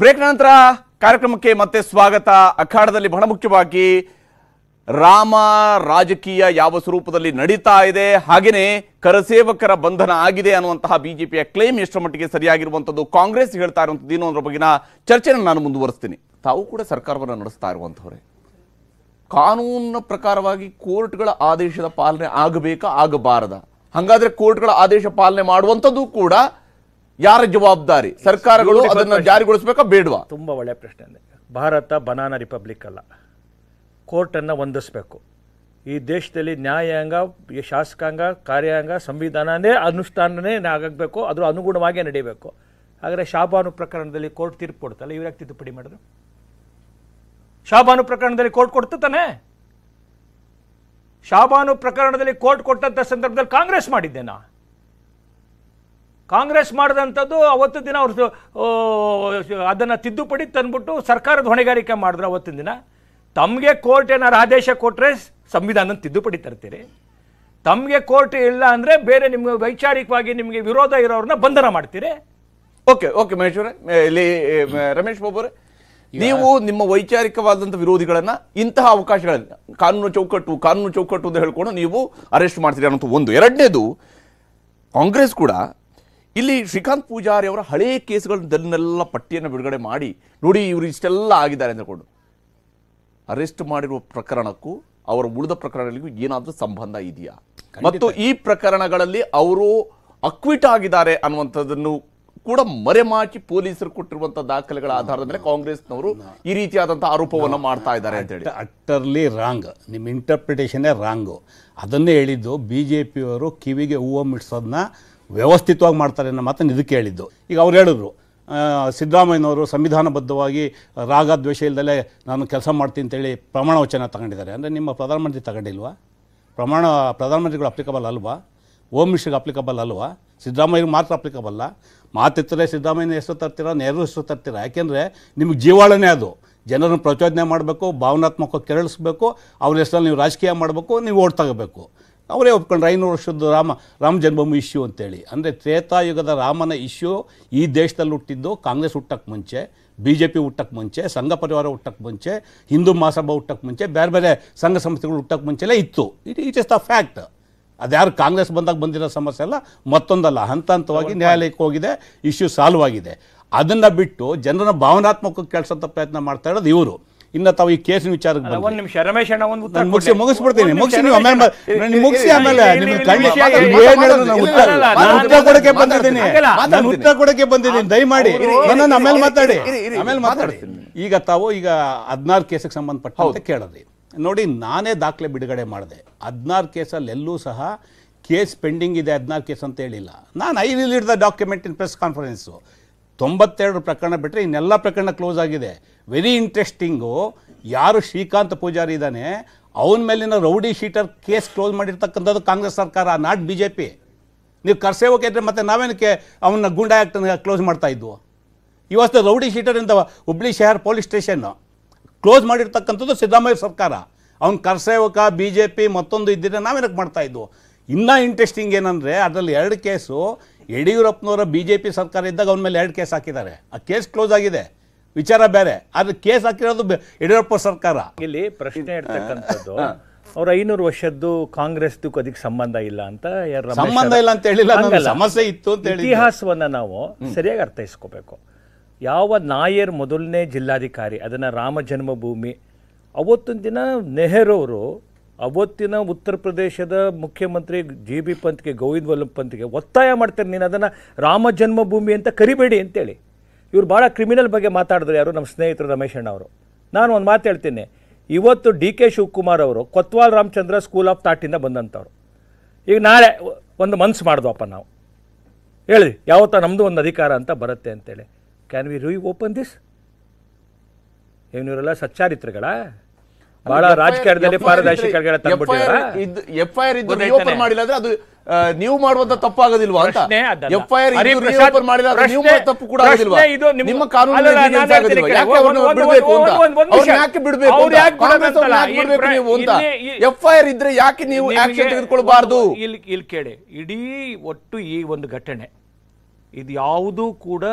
break ನಂತರ ಕಾರ್ಯಕ್ರಮಕ್ಕೆ ಮತ್ತೆ ಸ್ವಾಗತ ಅಖಾಡದಲ್ಲಿ ಬಹಳ ಮುಖ್ಯವಾಗಿ ರಾಮ ರಾಜಕೀಯ ಯಾವ ಸ್ವರೂಪದಲ್ಲಿ ನಡೀತಾ ಇದೆ ಹಾಗೆಯೇ ಕರಸೇವಕರ ಬಂಧನ ಆಗಿದೆ ಅನ್ನುವಂತಹ ಬಿಜೆಪಿಯ ಕ್ಲೇಮ್ ಎಷ್ಟರ ಮಟ್ಟಿಗೆ ಸರಿಯಾಗಿರುವಂಥದ್ದು ಕಾಂಗ್ರೆಸ್ ಹೇಳ್ತಾ ಇರುವಂಥದ್ದು ಅನ್ನೋದ್ರ ಬಗ್ಗೆ ಚರ್ಚೆಯನ್ನು ನಾನು ಮುಂದುವರಿಸ್ತೀನಿ ತಾವು ಕೂಡ ಸರ್ಕಾರವನ್ನು ನಡೆಸ್ತಾ ಇರುವಂಥವ್ರೆ ಕಾನೂನಿನ ಪ್ರಕಾರವಾಗಿ ಕೋರ್ಟ್ಗಳ ಆದೇಶದ ಪಾಲನೆ ಆಗಬೇಕಾ ಆಗಬಾರದ ಹಾಗಾದರೆ ಕೋರ್ಟ್ಗಳ ಆದೇಶ ಪಾಲನೆ ಮಾಡುವಂಥದ್ದು ಕೂಡ ಯಾರ ಜವಾಬ್ದಾರಿ ಸರ್ಕಾರಗಳು ಅದನ್ನು ಜಾರಿಗೊಳಿಸಬೇಕಾ ಬೇಡವಾ ತುಂಬಾ ಒಳ್ಳೆಯ ಪ್ರಶ್ನೆ ಭಾರತ ಬನಾನಾ ರಿಪಬ್ಲಿಕ್ ಅಲ್ಲ ಕೋರ್ಟನ್ನು ಹೊಂದಿಸ್ಬೇಕು ಈ ದೇಶದಲ್ಲಿ ನ್ಯಾಯಾಂಗ ಶಾಸಕಾಂಗ ಕಾರ್ಯಾಂಗ ಸಂವಿಧಾನನೇ ಅನುಷ್ಠಾನನೇ ಆಗಬೇಕು ಅದರ ಅನುಗುಣವಾಗಿ ನಡೀಬೇಕು ಆದರೆ ಶಾಬಾನು ಪ್ರಕರಣದಲ್ಲಿ ಕೋರ್ಟ್ ತೀರ್ಪು ಕೊಡ್ತಲ್ಲ ಇವ್ರಿಗೆ ತಿದ್ದುಪಡಿ ಮಾಡಿದ್ರು ಶಾಬಾನು ಪ್ರಕರಣದಲ್ಲಿ ಕೋರ್ಟ್ ಕೊಡ್ತಾನೆ ತಾನೆ ಶಾಬಾನು ಪ್ರಕರಣದಲ್ಲಿ ಕೋರ್ಟ್ ಕೊಟ್ಟಂತ ಸಂದರ್ಭದಲ್ಲಿ ಕಾಂಗ್ರೆಸ್ ಮಾಡಿದ್ದೇನಾ ಕಾಂಗ್ರೆಸ್ ಮಾಡಿದಂಥದ್ದು ಅವತ್ತು ದಿನ ಅವರು ಅದನ್ನು ತಿದ್ದುಪಡಿ ತಂದ್ಬಿಟ್ಟು ಸರ್ಕಾರದ ಹೊಣೆಗಾರಿಕೆ ಮಾಡಿದ್ರು ಅವತ್ತಿನ ದಿನ ತಮಗೆ ಕೋರ್ಟ್ ಏನಾದ್ರು ಆದೇಶ ಕೊಟ್ಟರೆ ಸಂವಿಧಾನ ತಿದ್ದುಪಡಿ ತರ್ತೀರಿ ತಮಗೆ ಕೋರ್ಟ್ ಇಲ್ಲ ಅಂದರೆ ಬೇರೆ ನಿಮಗೆ ವೈಚಾರಿಕವಾಗಿ ನಿಮಗೆ ವಿರೋಧ ಇರೋರನ್ನ ಬಂಧನ ಮಾಡ್ತೀರಿ ಓಕೆ ಓಕೆ ಮಹೇಶ್ ಇಲ್ಲಿ ರಮೇಶ್ ಬಾಬು ನೀವು ನಿಮ್ಮ ವೈಚಾರಿಕವಾದಂಥ ವಿರೋಧಿಗಳನ್ನ ಇಂತಹ ಅವಕಾಶಗಳಲ್ಲಿ ಕಾನೂನು ಚೌಕಟ್ಟು ಕಾನೂನು ಚೌಕಟ್ಟು ಅಂತ ಹೇಳ್ಕೊಂಡು ನೀವು ಅರೆಸ್ಟ್ ಮಾಡ್ತೀರಿ ಅನ್ನೋದು ಒಂದು ಎರಡನೇದು ಕಾಂಗ್ರೆಸ್ ಕೂಡ ಇಲ್ಲಿ ಶ್ರೀಕಾಂತ್ ಪೂಜಾರಿ ಅವರ ಹಳೇ ಕೇಸುಗಳನ್ನೆಲ್ಲ ಪಟ್ಟಿಯನ್ನು ಬಿಡುಗಡೆ ಮಾಡಿ ನೋಡಿ ಇವರು ಇಷ್ಟೆಲ್ಲ ಆಗಿದ್ದಾರೆ ಅಂದ್ಕೊಂಡು ಅರೆಸ್ಟ್ ಮಾಡಿರುವ ಪ್ರಕರಣಕ್ಕೂ ಅವರ ಉಳಿದ ಪ್ರಕರಣಗಳಿಗೂ ಏನಾದರೂ ಸಂಬಂಧ ಇದೆಯಾ ಮತ್ತು ಈ ಪ್ರಕರಣಗಳಲ್ಲಿ ಅವರು ಅಕ್ವಿಟ್ ಆಗಿದ್ದಾರೆ ಅನ್ನುವಂಥದ್ದನ್ನು ಕೂಡ ಮರೆಮಾಚಿ ಪೊಲೀಸರು ಕೊಟ್ಟಿರುವಂತಹ ದಾಖಲೆಗಳ ಆಧಾರದ ಮೇಲೆ ಕಾಂಗ್ರೆಸ್ನವರು ಈ ರೀತಿಯಾದಂತಹ ಆರೋಪವನ್ನು ಮಾಡ್ತಾ ಇದ್ದಾರೆ ಅಂತ ಹೇಳಿ ಅಟ್ಟರ್ಲಿ ರಾಂಗ್ ನಿಮ್ಮ ಇಂಟರ್ಪ್ರಿಟೇಷನ್ ರಾಂಗು ಅದನ್ನೇ ಹೇಳಿದ್ದು ಬಿ ಜೆ ಪಿಯವರು ಕಿವಿಗೆ ಹೂವು ಮಿಡ್ಸೋದನ್ನ ವ್ಯವಸ್ಥಿತವಾಗಿ ಮಾಡ್ತಾರೆ ಅನ್ನೋ ಮಾತನ್ನು ಇದಕ್ಕೆ ಹೇಳಿದ್ದು ಈಗ ಅವ್ರು ಹೇಳಿದ್ರು ಸಿದ್ದರಾಮಯ್ಯನವರು ಸಂವಿಧಾನಬದ್ಧವಾಗಿ ರಾಗ ದ್ವೇಷ ಇಲ್ಲದಲ್ಲೇ ನಾನು ಕೆಲಸ ಮಾಡ್ತೀನಿ ಅಂತೇಳಿ ಪ್ರಮಾಣ ವಚನ ತಗೊಂಡಿದ್ದಾರೆ ಅಂದರೆ ನಿಮ್ಮ ಪ್ರಧಾನಮಂತ್ರಿ ತಗೊಂಡಿಲ್ವಾ ಪ್ರಮಾಣ ಪ್ರಧಾನಮಂತ್ರಿಗಳು ಅಪ್ಲಿಕಬಲ್ ಅಲ್ವಾ ಓಂ ಮಿನಿಸ್ಟ್ರಿಗೆ ಅಪ್ಲಿಕಬಲ್ ಅಲ್ವಾ ಸಿದ್ದರಾಮಯ್ಯಗೆ ಮಾತ್ರ ಅಪ್ಲಿಕಬಲ್ ಅಲ್ಲ ಮಾತಿತ್ತರೆ ಸಿದ್ದರಾಮಯ್ಯನ ಹೆಸರು ತರ್ತೀರಾ ನೆಹರು ಹೆಸರು ತರ್ತೀರಾ ಯಾಕೆಂದರೆ ನಿಮಗೆ ಜೀವಾಳನೇ ಅದು ಜನರನ್ನು ಪ್ರಚೋದನೆ ಮಾಡಬೇಕು ಭಾವನಾತ್ಮಕ ಕೆರಳಿಸ್ಬೇಕು ಅವ್ರ ಹೆಸರಲ್ಲಿ ನೀವು ರಾಜಕೀಯ ಮಾಡಬೇಕು ನೀವು ಓಟ್ ತಗೋಬೇಕು ಅವರೇ ಒಪ್ಕೊಂಡ್ರು ಐನೂರು ವರ್ಷದ ರಾಮ ರಾಮ ಜನ್ಮಭೂಮಿ ಇಶ್ಯೂ ಅಂತೇಳಿ ಅಂದರೆ ತ್ರೇತಾಯುಗದ ರಾಮನ ಇಶ್ಯೂ ಈ ದೇಶದಲ್ಲಿ ಹುಟ್ಟಿದ್ದು ಕಾಂಗ್ರೆಸ್ ಹುಟ್ಟಕ್ಕೆ ಮುಂಚೆ ಬಿ ಜೆ ಪಿ ಹುಟ್ಟಕ್ಕೆ ಮುಂಚೆ ಸಂಘ ಪರಿವಾರ ಹುಟ್ಟಕ್ಕೆ ಮುಂಚೆ ಹಿಂದೂ ಮಹಾಸಭಾ ಹುಟ್ಟಕ್ಕೆ ಮುಂಚೆ ಬೇರೆ ಬೇರೆ ಸಂಘ ಸಂಸ್ಥೆಗಳು ಹುಟ್ಟಕ್ಕೆ ಮುಂಚೆಲೇ ಇತ್ತು it it is the fact ಯಾರು ಕಾಂಗ್ರೆಸ್ ಬಂದಾಗ ಬಂದಿರೋ ಸಮಸ್ಯೆ ಅಲ್ಲ ಮತ್ತೊಂದಲ್ಲ ಹಂತ ಹಂತವಾಗಿ ನ್ಯಾಯಾಲಯಕ್ಕೆ ಹೋಗಿದೆ ಇಶ್ಯೂ ಸಾಲ್ವ್ ಆಗಿದೆ ಅದನ್ನು ಬಿಟ್ಟು ಜನರನ್ನ ಭಾವನಾತ್ಮಕ ಕೆಲಸ ಪ್ರಯತ್ನ ಮಾಡ್ತಾ ಇರೋದು ಇವರು ಇನ್ನ ತಾವು ಈ ಕೇಸಿನ ವಿಚಾರಕ್ಕೆ ಒಂದು ನಿಮಿಷ ರಮೇಶ್ ಅಣ್ಣ ಒಂದು ಉತ್ತರ ಮುಗಿಸಿ ಮುಗಿಸ್ಬಿಡ್ತೀನಿ ಮುಗಿಸಿ ನೀವು ಆಮೇಲೆ ಮುಗಿಸಿ ಆಮೇಲೆ ನಾನು ಉತ್ತರ ಕೊಡಕ್ಕೆ ಬಂದಿದ್ದೀನಿ ನಾನು ಉತ್ತರ ಕೊಡಕ್ಕೆ ಬಂದಿದ್ದೀನಿ ದಯಮಾಡಿ ನನ್ನನ್ನು ಆಮೇಲೆ ಮಾತಾಡಿ ಆಮೇಲೆ ಮಾತಾಡ್ತೀನಿ ಈಗ ತಾವು ಈಗ ಹದಿನಾರು ಕೇಸಿಗೆ ಸಂಬಂಧಪಟ್ಟಂತೆ ಕೇಳೋದು ನೋಡಿ ನಾನೇ ದಾಖಲೆ ಬಿಡುಗಡೆ ಮಾಡಿದೆ ಹದಿನಾರು ಕೇಸಲ್ಲಿ ಎಲ್ಲೂ ಸಹ ಕೇಸ್ ಪೆಂಡಿಂಗ್ ಇದೆ ಹದಿನಾರು ಕೇಸ್ ಅಂತ ಹೇಳಿಲ್ಲ ನಾನು ಐ ಇಲ್ಲಿ ಇಡ್ದ the document in press conference ತೊಂಬತ್ತೆರಡು ಪ್ರಕರಣ ಬಿಟ್ಟರೆ ಇನ್ನೆಲ್ಲ ಪ್ರಕರಣ ಕ್ಲೋಸ್ ಆಗಿದೆ ವೆರಿ ಇಂಟ್ರೆಸ್ಟಿಂಗು ಯಾರು ಶ್ರೀಕಾಂತ್ ಪೂಜಾರಿ ಇದ್ದಾನೆ ಅವನ ಮೇಲಿನ ರೌಡಿ ಶೀಟರ್ ಕೇಸ್ ಕ್ಲೋಸ್ ಮಾಡಿರ್ತಕ್ಕಂಥದ್ದು ಕಾಂಗ್ರೆಸ್ ಸರ್ಕಾರ ನಾಟ್ ಬಿ ಜೆ ಪಿ ನೀವು ಕರ್ಸೇವಕ ಇದ್ದರೆ ಮತ್ತೆ ನಾವೇನಕ್ಕೆ ಅವನ್ನ ಗೂಂಡಾ ಆ್ಯಕ್ಟನ್ನು ಕ್ಲೋಸ್ ಮಾಡ್ತಾ ಇದ್ವು ಇವತ್ತು ರೌಡಿ ಶೀಟರ್ ಶೀಟರಿಂದ ಹುಬ್ಳಿ ಶಹರ್ ಪೊಲೀಸ್ ಸ್ಟೇಷನ್ನು ಕ್ಲೋಸ್ ಮಾಡಿರ್ತಕ್ಕಂಥದ್ದು ಸಿದ್ದರಾಮಯ್ಯ ಸರ್ಕಾರ ಅವ್ನು ಕರ್ಸೇವಕ ಬಿ ಜೆ ಪಿ ಮತ್ತೊಂದು ಇದ್ದಿದ್ರೆ ನಾವೇನಕ್ಕೆ ಮಾಡ್ತಾ ಇದ್ವು ಇನ್ನೂ ಇಂಟ್ರೆಸ್ಟಿಂಗ್ ಏನಂದರೆ ಅದರಲ್ಲಿ ಎರಡು ಕೇಸು ಯಡಿಯೂರಪ್ಪನವರ ಬಿ ಜೆ ಪಿ ಸರ್ಕಾರ ಇದ್ದಾಗ ಅವನ ಮೇಲೆ ಎರಡು ಕೇಸ್ ಹಾಕಿದ್ದಾರೆ ಆ ಕೇಸ್ ಕ್ಲೋಸ್ ಆಗಿದೆ ವಿಚಾರ ಬೇರೆ ಆದ್ರೆ ಕೇಸ್ ಹಾಕಿರೋದು ಯಡಿಯೂರಪ್ಪ ಸರ್ಕಾರ ಇಲ್ಲಿ ಪ್ರಶ್ನೆ ಇರ್ತಕ್ಕಂಥದ್ದು ಅವ್ರ ಐನೂರು ವರ್ಷದ್ದು ಕಾಂಗ್ರೆಸ್ ಅದಕ್ಕೆ ಸಂಬಂಧ ಇಲ್ಲ ಅಂತ ಸಂಬಂಧ ಇಲ್ಲ ಅಂತ ಹೇಳಿಲ್ಲ ಸಮಸ್ಯೆ ಇತ್ತು ಅಂತ ಹೇಳಿ ಇತಿಹಾಸವನ್ನ ನಾವು ಸರಿಯಾಗಿ ಅರ್ಥೈಸ್ಕೋಬೇಕು ಯಾವ ನಾಯರ್ ಮೊದಲನೇ ಜಿಲ್ಲಾಧಿಕಾರಿ ಅದನ್ನ ರಾಮ ಜನ್ಮಭೂಮಿ ಅವತ್ತಿನ ದಿನ ಅವರು ಅವತ್ತಿನ ಉತ್ತರ ಪ್ರದೇಶದ ಮುಖ್ಯಮಂತ್ರಿ ಜಿ ಬಿ ಪಂತ್ಗೆ ಗೋವಿಂದ್ ವಲ್ಲಭ್ ಪಂತ್ಗೆ ಒತ್ತಾಯ ಮಾಡ್ತಾರೆ ನೀನು ಅದನ್ನು ರಾಮ ಜನ್ಮಭೂಮಿ ಅಂತ ಕರಿಬೇಡಿ ಅಂತೇಳಿ ಇವರು ಭಾಳ ಕ್ರಿಮಿನಲ್ ಬಗ್ಗೆ ಮಾತಾಡಿದ್ರು ಯಾರು ನಮ್ಮ ಸ್ನೇಹಿತರು ರಮೇಶ್ ಅಣ್ಣ ಅವರು ನಾನು ಒಂದು ಮಾತು ಹೇಳ್ತೀನಿ ಇವತ್ತು ಡಿ ಕೆ ಶಿವಕುಮಾರ್ ಅವರು ಕೊತ್ವಾಲ್ ರಾಮಚಂದ್ರ ಸ್ಕೂಲ್ ಆಫ್ ಥಾಟಿಂದ ಬಂದಂಥವ್ರು ಈಗ ನಾಳೆ ಒಂದು ಮನ್ಸು ಮಾಡಿದ್ವಪ್ಪ ನಾವು ಹೇಳಿ ಯಾವತ್ತ ನಮ್ಮದು ಒಂದು ಅಧಿಕಾರ ಅಂತ ಬರುತ್ತೆ ಅಂತೇಳಿ can we reopen this ಇವರೆಲ್ಲ ಸಚ್ಚಾರಿತ್ರಗಳ ಬಹಳ ರಾಜಕಾರಣದಲ್ಲಿ ಪಾರದರ್ಶಕ ತಂದ್ಬಿಟ್ಟಿದ್ದಾರೆ ಎಫ್ ಐ ಮಾಡಿಲ್ಲ ಅದು ನೀವು ಮಾಡುವಂತ ತಪ್ಪಾಗೋದಿಲ್ವಾ ಅಂತ ಎಫ್ ಐ ಆರ್ ರೀಓಪನ್ ಮಾಡಿದಾಗ ನೀವು ತಪ್ಪು ಕೂಡ ಆಗೋದಿಲ್ವಾ ನಿಮ್ಮ ಕಾನೂನು ಯಾಕೆ ಅವ್ರನ್ನ ಬಿಡಬೇಕು ಅಂತ ಯಾಕೆ ಬಿಡಬೇಕು ಕಾಂಗ್ರೆಸ್ ಅವ್ರನ್ನ ನೀವು ಅಂತ ಎಫ್ ಐ ಆರ್ ಇದ್ರೆ ಯಾಕೆ ನೀವು ಆಕ್ಷನ್ ತೆಗೆದುಕೊಳ್ಬಾರ್ದು ಇಲ್ಲಿ ಇಲ್ಲಿ ಕೇಳಿ ಇಡೀ ಒಟ್ಟು ಈ ಒಂದು ಘಟನೆ ಇದು ಯಾವುದೂ ಕೂಡ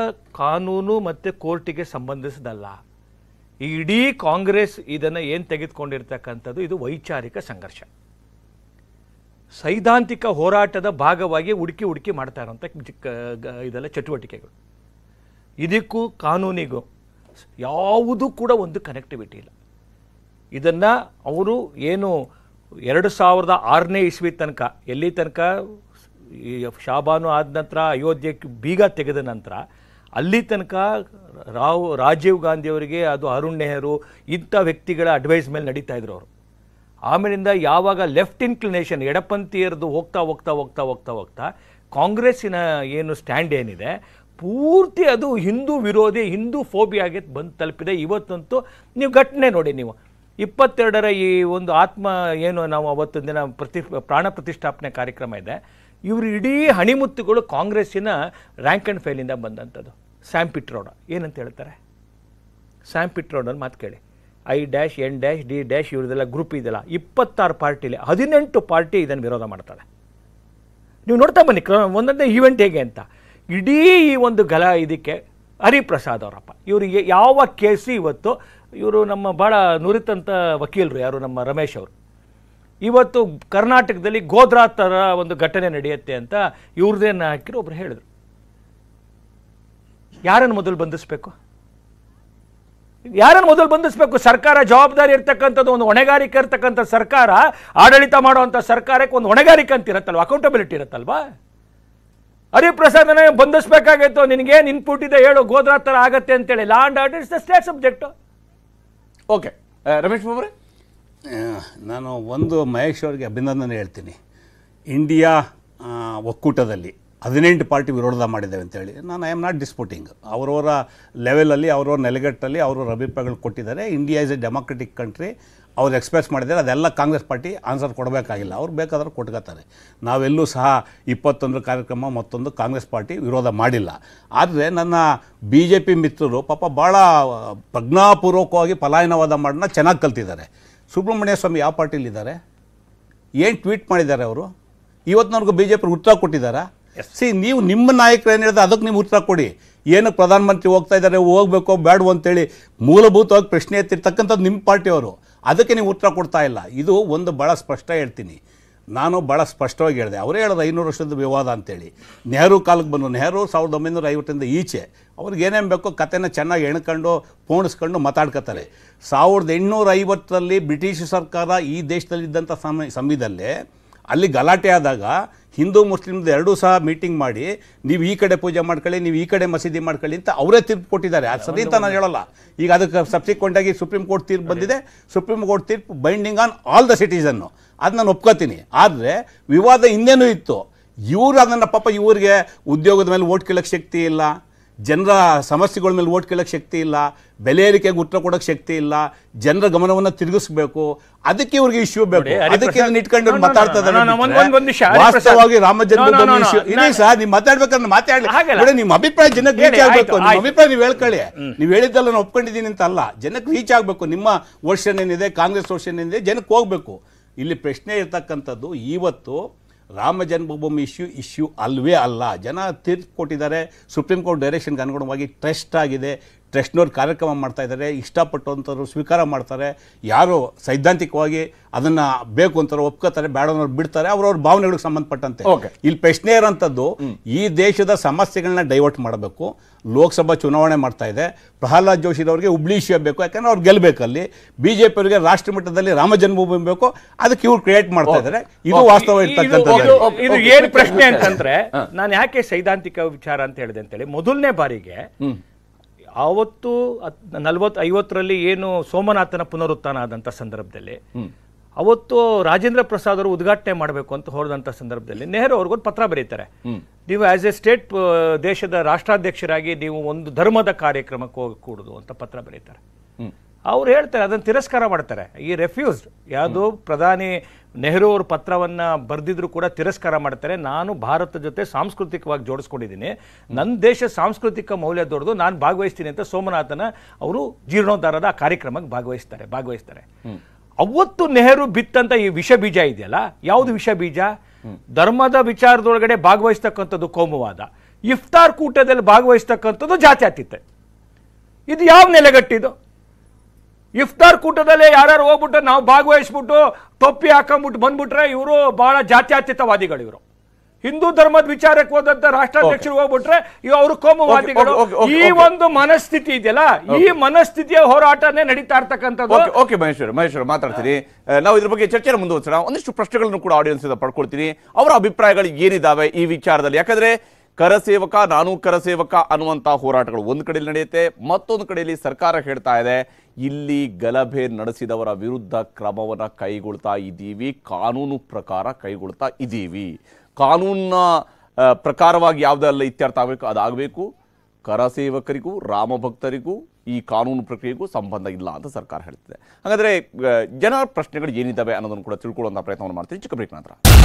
ಕಾನೂನು ಮತ್ತೆ ಕೋರ್ಟಿಗೆ ಸಂಬಂಧಿಸದಲ್ಲ ಇಡೀ ಕಾಂಗ್ರೆಸ್ ಇದನ್ನು ಏನು ತೆಗೆದುಕೊಂಡಿರ್ತಕ್ಕಂಥದ್ದು ಇದು ವೈಚಾರಿಕ ಸಂಘರ್ಷ ಸೈದ್ಧಾಂತಿಕ ಹೋರಾಟದ ಭಾಗವಾಗಿ ಹುಡುಕಿ ಹುಡುಕಿ ಮಾಡ್ತಾ ಇರೋಂಥ ಇದೆಲ್ಲ ಚಟುವಟಿಕೆಗಳು ಇದಕ್ಕೂ ಕಾನೂನಿಗೂ ಯಾವುದೂ ಕೂಡ ಒಂದು ಕನೆಕ್ಟಿವಿಟಿ ಇಲ್ಲ ಇದನ್ನು ಅವರು ಏನು ಎರಡು ಸಾವಿರದ ಆರನೇ ಇಸ್ವಿ ತನಕ ಎಲ್ಲಿ ತನಕ ಈ ಶಾಬಾನು ಆದ ನಂತರ ಅಯೋಧ್ಯೆ ಬೀಗ ತೆಗೆದ ನಂತರ ಅಲ್ಲಿ ತನಕ ರಾವ್ ರಾಜೀವ್ ಗಾಂಧಿಯವರಿಗೆ ಅದು ಅರುಣ್ ನೆಹರು ಇಂಥ ವ್ಯಕ್ತಿಗಳ ಅಡ್ವೈಸ್ ಮೇಲೆ ನಡೀತಾ ಇದ್ರು ಅವರು ಆಮೇಲಿಂದ ಯಾವಾಗ ಲೆಫ್ಟ್ ಇನ್ಕ್ಲಿನೇಷನ್ ಎಡಪಂಥೀಯರದು ಹೋಗ್ತಾ ಹೋಗ್ತಾ ಹೋಗ್ತಾ ಹೋಗ್ತಾ ಹೋಗ್ತಾ ಕಾಂಗ್ರೆಸ್ಸಿನ ಏನು ಸ್ಟ್ಯಾಂಡ್ ಏನಿದೆ ಪೂರ್ತಿ ಅದು ಹಿಂದೂ ವಿರೋಧಿ ಹಿಂದೂ ಫೋಬಿಯಾಗೆ ಬಂದು ತಲುಪಿದೆ ಇವತ್ತಂತೂ ನೀವು ಘಟನೆ ನೋಡಿ ನೀವು ಇಪ್ಪತ್ತೆರಡರ ಈ ಒಂದು ಆತ್ಮ ಏನು ನಾವು ಅವತ್ತೊಂದು ದಿನ ಪ್ರತಿ ಪ್ರಾಣ ಪ್ರತಿಷ್ಠಾಪನೆ ಕಾರ್ಯಕ್ರಮ ಇದೆ ಇವರು ಇಡೀ ಹಣಿಮುತ್ತುಗಳು ಕಾಂಗ್ರೆಸ್ಸಿನ ರ್ಯಾಂಕ್ ಆ್ಯಂಡ್ ಫೈಲಿಂದ ಬಂದಂಥದ್ದು ಸ್ಯಾಂಪಿಟ್ರೋಡ ಏನಂತ ಹೇಳ್ತಾರೆ ಸ್ಯಾಂಪಿಟ್ರೋಡಲ್ಲಿ ಮಾತು ಕೇಳಿ I dash N dash D dash ಇವ್ರದ್ದೆಲ್ಲ ಗ್ರೂಪ್ ಇದೆಲ್ಲ ಇಪ್ಪತ್ತಾರು ಪಾರ್ಟಿಲಿ ಹದಿನೆಂಟು ಪಾರ್ಟಿ ಇದನ್ನು ವಿರೋಧ ಮಾಡ್ತಾಳೆ ನೀವು ನೋಡ್ತಾ ಬನ್ನಿ ಕ್ರ ಒಂದೊಂದೇ ಈವೆಂಟ್ ಹೇಗೆ ಅಂತ ಇಡೀ ಈ ಒಂದು ಗಲ ಇದಕ್ಕೆ ಹರಿಪ್ರಸಾದ್ ಅವರಪ್ಪ ಇವರಿಗೆ ಯಾವ ಕೇಸು ಇವತ್ತು ಇವರು ನಮ್ಮ ಭಾಳ ನುರಿತಂಥ ವಕೀಲರು ಯಾರು ನಮ್ಮ ರಮೇಶ್ ಅವರು ಇವತ್ತು ಕರ್ನಾಟಕದಲ್ಲಿ ಗೋದ್ರಾ ಥರ ಒಂದು ಘಟನೆ ನಡೆಯುತ್ತೆ ಅಂತ ಇವ್ರದ್ದೇನು ಹಾಕಿರೋ ಒಬ್ರು ಹೇಳಿದರು ಯಾರನ್ನು ಮೊದಲು ಬಂಧಿಸಬೇಕು ಯಾರನ್ನು ಮೊದಲು ಬಂಧಿಸ್ಬೇಕು ಸರ್ಕಾರ ಜವಾಬ್ದಾರಿ ಇರ್ತಕ್ಕಂಥದ್ದು ಒಂದು ಹೊಣೆಗಾರಿಕೆ ಇರ್ತಕ್ಕಂಥ ಸರ್ಕಾರ ಆಡಳಿತ ಮಾಡುವಂಥ ಸರ್ಕಾರಕ್ಕೆ ಒಂದು ಹೊಣೆಗಾರಿಕೆ ಅಂತ ಇರುತ್ತಲ್ವ ಅಕೌಂಟಬಿಲಿಟಿ ಇರುತ್ತಲ್ವಾ ಹರಿಪ್ರಸಾದನ ಬಂಧಿಸಬೇಕಾಗಿತ್ತು ನಿನಗೆ ಇನ್ಪುಟ್ ಇದೆ ಹೇಳು ಗೋದ್ರಾ ಥರ ಆಗತ್ತೆ ಅಂತೇಳಿ law and order is the state subject okay Ramesh ಬಾಬ್ರೆ ನಾನು ಒಂದು ಮಹೇಶ್ ಅವ್ರಿಗೆ ಅಭಿನಂದನೆ ಹೇಳ್ತೀನಿ ಇಂಡಿಯಾ ಒಕ್ಕೂಟದಲ್ಲಿ ಹದಿನೆಂಟು ಪಾರ್ಟಿ ವಿರೋಧ ಮಾಡಿದ್ದೇವೆ ಅಂತೇಳಿ ನಾನು ಐ ಆಮ್ ನಾಟ್ ಡಿಸ್ಪೋಟಿಂಗ್ ಅವರವರ ಲೆವೆಲಲ್ಲಿ ಅವರವ್ರ ನೆಲೆಗಟ್ಟಲ್ಲಿ ಅವರು ಅಭಿಪ್ರಾಯಗಳು ಕೊಟ್ಟಿದ್ದಾರೆ India is a democratic country ಅವ್ರು ಎಕ್ಸ್ಪ್ರೆಸ್ ಮಾಡಿದ್ದಾರೆ ಅದೆಲ್ಲ ಕಾಂಗ್ರೆಸ್ ಪಾರ್ಟಿ ಆನ್ಸರ್ ಕೊಡಬೇಕಾಗಿಲ್ಲ ಅವ್ರು ಬೇಕಾದರೂ ಕೊಟ್ಕೋತಾರೆ ನಾವೆಲ್ಲೂ ಸಹ ಇಪ್ಪತ್ತೊಂದು ಕಾರ್ಯಕ್ರಮ ಮತ್ತೊಂದು ಕಾಂಗ್ರೆಸ್ ಪಾರ್ಟಿ ವಿರೋಧ ಮಾಡಿಲ್ಲ ಆದರೆ ನನ್ನ ಬಿ ಜೆ ಪಿ ಮಿತ್ರರು ಪಾಪ ಭಾಳ ಪ್ರಜ್ಞಾಪೂರ್ವಕವಾಗಿ ಪಲಾಯನವಾದ ಮಾಡನ್ನ ಚೆನ್ನಾಗಿ ಕಲ್ತಿದ್ದಾರೆ ಸುಬ್ರಹ್ಮಣ್ಯ ಸ್ವಾಮಿ ಯಾವ ಇದ್ದಾರೆ ಏನು ಟ್ವೀಟ್ ಮಾಡಿದ್ದಾರೆ ಅವರು ಇವತ್ತಿನವ್ರಿಗೂ ಬಿ ಜೆ ಪಿ ಉತ್ತರ ಕೊಟ್ಟಿದ್ದಾರಾ ಸಿ ನೀವು ನಿಮ್ಮ ನಾಯಕರು ಏನು ಹೇಳಿದ್ರೆ ಅದಕ್ಕೆ ನೀವು ಉತ್ತರ ಕೊಡಿ ಏನಕ್ಕೆ ಪ್ರಧಾನಮಂತ್ರಿ ಹೋಗ್ತಾ ಇದ್ದಾರೆ ಹೋಗ್ಬೇಕೋ ಬೇಡ ಅಂತೇಳಿ ಮೂಲಭೂತವಾಗಿ ಪ್ರಶ್ನೆ ಎತ್ತಿರ್ತಕ್ಕಂಥದ್ದು ನಿಮ್ಮ ಪಾರ್ಟಿಯವರು ಅದಕ್ಕೆ ನೀವು ಉತ್ತರ ಕೊಡ್ತಾ ಇಲ್ಲ ಇದು ಒಂದು ಭಾಳ ಸ್ಪಷ್ಟ ಹೇಳ್ತೀನಿ ನಾನು ಭಾಳ ಸ್ಪಷ್ಟವಾಗಿ ಹೇಳಿದೆ ಅವರೇ ಹೇಳೋದು ಐನೂರು ವರ್ಷದ ವಿವಾದ ಅಂತೇಳಿ ನೆಹರು ಕಾಲಕ್ಕೆ ಬಂದು ನೆಹರು ಸಾವಿರದ ಒಂಬೈನೂರ ಐವತ್ತರಿಂದ ಈಚೆ ಅವ್ರಿಗೆ ಏನೇನು ಬೇಕೋ ಕತೆನ ಚೆನ್ನಾಗಿ ಎಣ್ಕೊಂಡು ಪೋಣಿಸ್ಕೊಂಡು ಮಾತಾಡ್ಕೋತಾರೆ ಸಾವಿರದ ಎಂಟುನೂರ ಐವತ್ತರಲ್ಲಿ ಬ್ರಿಟಿಷ್ ಸರ್ಕಾರ ಈ ದೇಶದಲ್ಲಿದ್ದಂಥ ಸಮಯದಲ್ಲೇ ಅಲ್ಲಿ ಗಲಾಟೆ ಆದಾಗ ಹಿಂದೂ ಮುಸ್ಲಿಮ್ದು ಎರಡೂ ಸಹ ಮೀಟಿಂಗ್ ಮಾಡಿ ನೀವು ಈ ಕಡೆ ಪೂಜೆ ಮಾಡ್ಕೊಳ್ಳಿ ನೀವು ಈ ಕಡೆ ಮಸೀದಿ ಮಾಡ್ಕೊಳ್ಳಿ ಅಂತ ಅವರೇ ತೀರ್ಪು ಕೊಟ್ಟಿದ್ದಾರೆ ಅದು ಸದೀತ ನಾನು ಹೇಳಲ್ಲ ಈಗ ಅದಕ್ಕೆ ಸಬ್ಸಿಕ್ವೆಂಟಾಗಿ ಸುಪ್ರೀಂ ಕೋರ್ಟ್ ತೀರ್ಪು ಬಂದಿದೆ ಸುಪ್ರೀಂ ಕೋರ್ಟ್ ತೀರ್ಪು binding on all the citizen ಅದು ನಾನು ಒಪ್ಕೋತೀನಿ ಆದರೆ ವಿವಾದ ಇನ್ನೇನು ಇತ್ತು ಇವರು ಅದನ್ನು ಪಾಪ ಇವರಿಗೆ ಉದ್ಯೋಗದ ಮೇಲೆ ಓಟ್ ಕೇಳೋಕ್ಕೆ ಶಕ್ತಿ ಇಲ್ಲ ಜನರ ಸಮಸ್ಯೆಗಳ ಮೇಲೆ ಓಟ್ ಕೇಳೋಕ್ಕೆ ಶಕ್ತಿ ಇಲ್ಲ ಬೆಲೆ ಏರಿಕೆಗೆ ಉತ್ತರ ಕೊಡೋಕ್ಕೆ ಶಕ್ತಿ ಇಲ್ಲ ಜನರ ಗಮನವನ್ನು ತಿರುಗಿಸ್ಬೇಕು ಅದಕ್ಕೆ ಇವ್ರಿಗೆ ಇಶ್ಯೂ ಬೇಕು ಅದಕ್ಕೆ ಇಟ್ಕೊಂಡು ಮಾತಾಡ್ತಾ ರಾಮ ಜನ್ಮಭೂಮಿ ಇಶ್ಯೂ ಇದೇ ನೀವು ಮಾತಾಡ್ಬೇಕಂದ್ರೆ ಮಾತಾಡಲಿ ನಿಮ್ಮ ಅಭಿಪ್ರಾಯ ಜನಕ್ಕೆ ರೀಚ್ ಆಗಬೇಕು ನಿಮ್ಮ ಅಭಿಪ್ರಾಯ ನೀವು ಹೇಳ್ಕೊಳ್ಳಿ ನೀವು ಹೇಳಿದ್ದಲ್ಲ ನಾನು ಒಪ್ಕೊಂಡಿದ್ದೀನಿ ಅಂತ ಅಲ್ಲ ಜನಕ್ಕೆ ರೀಚ್ ಆಗಬೇಕು ನಿಮ್ಮ ವರ್ಷನೇನಿದೆ ಏನಿದೆ ಕಾಂಗ್ರೆಸ್ ವರ್ಷನೇನಿದೆ ಏನಿದೆ ಜನಕ್ಕೆ ಹೋಗ್ಬೇಕು ಇಲ್ಲಿ ಪ್ರಶ್ನೆ ಇರ್ತಕ್ಕಂಥದ್ದು ಇವತ್ತು ರಾಮ ಜನ್ಮಭೂಮಿ ಇಶ್ಯೂ ಇಶ್ಯೂ ಅಲ್ವೇ ಅಲ್ಲ ಜನ ತೀರ್ಪು ಕೊಟ್ಟಿದ್ದಾರೆ ಸುಪ್ರೀಂ ಕೋರ್ಟ್ ಡೈರೆಕ್ಷನ್ಗೆ ಅನುಗುಣವಾಗಿ ಟ್ರೆಸ್ಟ್ ಆಗಿದೆ ಟ್ರಸ್ಟ್ನವ್ರು ಕಾರ್ಯಕ್ರಮ ಮಾಡ್ತಾ ಇದ್ದಾರೆ ಇಷ್ಟಪಟ್ಟು ಅಂಥವ್ರು ಸ್ವೀಕಾರ ಮಾಡ್ತಾರೆ ಯಾರು ಸೈದ್ಧಾಂತಿಕವಾಗಿ ಅದನ್ನು ಬೇಕು ಅಂತಾರೆ ಒಪ್ಕೋತಾರೆ ಬೇಡನವ್ರು ಬಿಡ್ತಾರೆ ಅವ್ರವ್ರ ಭಾವನೆಗಳಿಗೆ ಸಂಬಂಧಪಟ್ಟಂತೆ ಇಲ್ಲಿ ಪ್ರಶ್ನೆ ಇರೋಂಥದ್ದು ಈ ದೇಶದ ಸಮಸ್ಯೆಗಳನ್ನ ಡೈವರ್ಟ್ ಮಾಡಬೇಕು ಲೋಕಸಭಾ ಚುನಾವಣೆ ಮಾಡ್ತಾ ಇದೆ ಪ್ರಹ್ಲಾದ್ ಜೋಶಿರವ್ರಿಗೆ ಹುಬ್ಳಿ ಇಶ್ಯೂ ಬೇಕು ಯಾಕಂದ್ರೆ ಅವ್ರು ಗೆಲ್ಲಬೇಕಲ್ಲಿ ಬಿ ಜೆ ಪಿಯವರಿಗೆ ರಾಷ್ಟ್ರ ಮಟ್ಟದಲ್ಲಿ ರಾಮ ಜನ್ಮಭೂಮಿ ಬೇಕು ಅದಕ್ಕೆ ಇವ್ರು ಕ್ರಿಯೇಟ್ ಮಾಡ್ತಾ ಇದ್ದಾರೆ ಇದು ವಾಸ್ತವ ಇರ್ತಕ್ಕಂಥದ್ದು ಇದು ಏನು ಪ್ರಶ್ನೆ ಅಂತಂದ್ರೆ ನಾನು ಯಾಕೆ ಸೈದ್ಧಾಂತಿಕ ವಿಚಾರ ಅಂತ ಹೇಳಿದೆ ಅಂತೇಳಿ ಮೊದಲನೇ ಬಾರಿಗೆ ಆವತ್ತು ನಲ್ವತ್ತು ಐವತ್ತರಲ್ಲಿ ಏನು ಸೋಮನಾಥನ ಪುನರುತ್ಥಾನ ಆದಂಥ ಸಂದರ್ಭದಲ್ಲಿ ಅವತ್ತು ರಾಜೇಂದ್ರ ಪ್ರಸಾದ್ ಅವರು ಉದ್ಘಾಟನೆ ಮಾಡಬೇಕು ಅಂತ ಹೊರದಂಥ ಸಂದರ್ಭದಲ್ಲಿ ನೆಹರು ಅವ್ರಿಗೊಂದು ಪತ್ರ ಬರೀತಾರೆ ನೀವು ಆಸ್ ಎ ಸ್ಟೇಟ್ ದೇಶದ ರಾಷ್ಟ್ರಾಧ್ಯಕ್ಷರಾಗಿ ನೀವು ಒಂದು ಧರ್ಮದ ಕಾರ್ಯಕ್ರಮಕ್ಕೆ ಹೋಗಕೂಡದು ಅಂತ ಪತ್ರ ಬರೀತಾರೆ ಅವ್ರು ಹೇಳ್ತಾರೆ ಅದನ್ನು ತಿರಸ್ಕಾರ ಮಾಡ್ತಾರೆ ಈ ರೆಫ್ಯೂಸ್ಡ್ ಯಾವುದು ಪ್ರಧಾನಿ ನೆಹರು ಅವ್ರ ಪತ್ರವನ್ನು ಬರೆದಿದ್ರು ಕೂಡ ತಿರಸ್ಕಾರ ಮಾಡ್ತಾರೆ ನಾನು ಭಾರತ ಜೊತೆ ಸಾಂಸ್ಕೃತಿಕವಾಗಿ ಜೋಡಿಸ್ಕೊಂಡಿದ್ದೀನಿ ನನ್ನ ದೇಶ ಸಾಂಸ್ಕೃತಿಕ ಮೌಲ್ಯ ದೊಡ್ಡದು ನಾನು ಭಾಗವಹಿಸ್ತೀನಿ ಅಂತ ಸೋಮನಾಥನ ಅವರು ಜೀರ್ಣೋದ್ಧಾರದ ಆ ಕಾರ್ಯಕ್ರಮಕ್ಕೆ ಭಾಗವಹಿಸ್ತಾರೆ ಭಾಗವಹಿಸ್ತಾರೆ ಅವತ್ತು ನೆಹರು ಬಿತ್ತಂತ ಈ ವಿಷ ಬೀಜ ಇದೆಯಲ್ಲ ಯಾವುದು ವಿಷ ಬೀಜ ಧರ್ಮದ ವಿಚಾರದೊಳಗಡೆ ಭಾಗವಹಿಸ್ತಕ್ಕಂಥದ್ದು ಕೋಮುವಾದ ಇಫ್ತಾರ್ ಕೂಟದಲ್ಲಿ ಭಾಗವಹಿಸ್ತಕ್ಕಂಥದ್ದು ಜಾತ್ಯಾತೀತೆ ಇದು ಯಾವ ನೆಲೆಗಟ್ಟಿದು ಇಫ್ತಾರ್ ಕೂಟದಲ್ಲೇ ಯಾರು ಹೋಗ್ಬಿಟ್ಟು ನಾವು ಭಾಗವಹಿಸ್ಬಿಟ್ಟು ತೊಪ್ಪಿ ಹಾಕೊಂಡ್ಬಿಟ್ಟು ಬಂದ್ಬಿಟ್ರೆ ಇವರು ಬಹಳ ಜಾತ್ಯಾತೀತವಾದಿಗಳು ಇವರು ಹಿಂದೂ ಧರ್ಮದ ವಿಚಾರಕ್ಕೆ ಹೋದಂತ ರಾಷ್ಟ್ರಾಧ್ಯಕ್ಷರು ಹೋಗ್ಬಿಟ್ರೆ ಅವರು ಕೋಮುವಾದಿಗಳು ಈ ಒಂದು ಮನಸ್ಥಿತಿ ಇದೆಯಲ್ಲ ಈ ಮನಸ್ಥಿತಿಯ ಹೋರಾಟನೇ ನಡೀತಾ ಇರ್ತಕ್ಕಂಥದ್ದು ಓಕೆ ಮಹೇಶ್ವರ ಮಹೇಶ್ವರ ಮಾತಾಡ್ತೀನಿ ನಾವು ಇದ್ರ ಬಗ್ಗೆ ಚರ್ಚೆ ಮುಂದುವರಿಸೋಣ ಒಂದಿಷ್ಟು ಪ್ರಶ್ನೆಗಳನ್ನು ಕೂಡ ಆಡಿಯನ್ಸ್ ಪಡ್ಕೊಳ್ತೀನಿ ಅವರ ಅಭಿಪ್ರಾಯಗಳು ಏನಿದಾವೆ ಈ ವಿಚಾರದಲ್ಲಿ ಯಾಕಂದ್ರೆ ಕರಸೇವಕ ನಾನು ಕರಸೇವಕ ಅನ್ನುವಂಥ ಹೋರಾಟಗಳು ಒಂದು ಕಡೆಯಲ್ಲಿ ನಡೆಯುತ್ತೆ ಮತ್ತೊಂದು ಕಡೆಯಲ್ಲಿ ಸರ್ಕಾರ ಹೇಳ್ತಾ ಇದೆ ಇಲ್ಲಿ ಗಲಭೆ ನಡೆಸಿದವರ ವಿರುದ್ಧ ಕ್ರಮವನ್ನು ಕೈಗೊಳ್ತಾ ಇದ್ದೀವಿ ಕಾನೂನು ಪ್ರಕಾರ ಕೈಗೊಳ್ತಾ ಇದ್ದೀವಿ ಕಾನೂನಿನ ಪ್ರಕಾರವಾಗಿ ಯಾವುದೆಲ್ಲ ಇತ್ಯರ್ಥ ಆಗಬೇಕು ಅದಾಗಬೇಕು ಕರಸೇವಕರಿಗೂ ಭಕ್ತರಿಗೂ ಈ ಕಾನೂನು ಪ್ರಕ್ರಿಯೆಗೂ ಸಂಬಂಧ ಇಲ್ಲ ಅಂತ ಸರ್ಕಾರ ಹೇಳ್ತಿದೆ ಹಾಗಾದರೆ ಜನರ ಪ್ರಶ್ನೆಗಳು ಏನಿದ್ದಾವೆ ಅನ್ನೋದನ್ನು ಕೂಡ ತಿಳ್ಕೊಳ್ಳುವಂಥ ಪ್ರಯತ್ನವನ್ನು ಮಾಡ್ತೀವಿ ಚಿಕ್ಕ ನಂತರ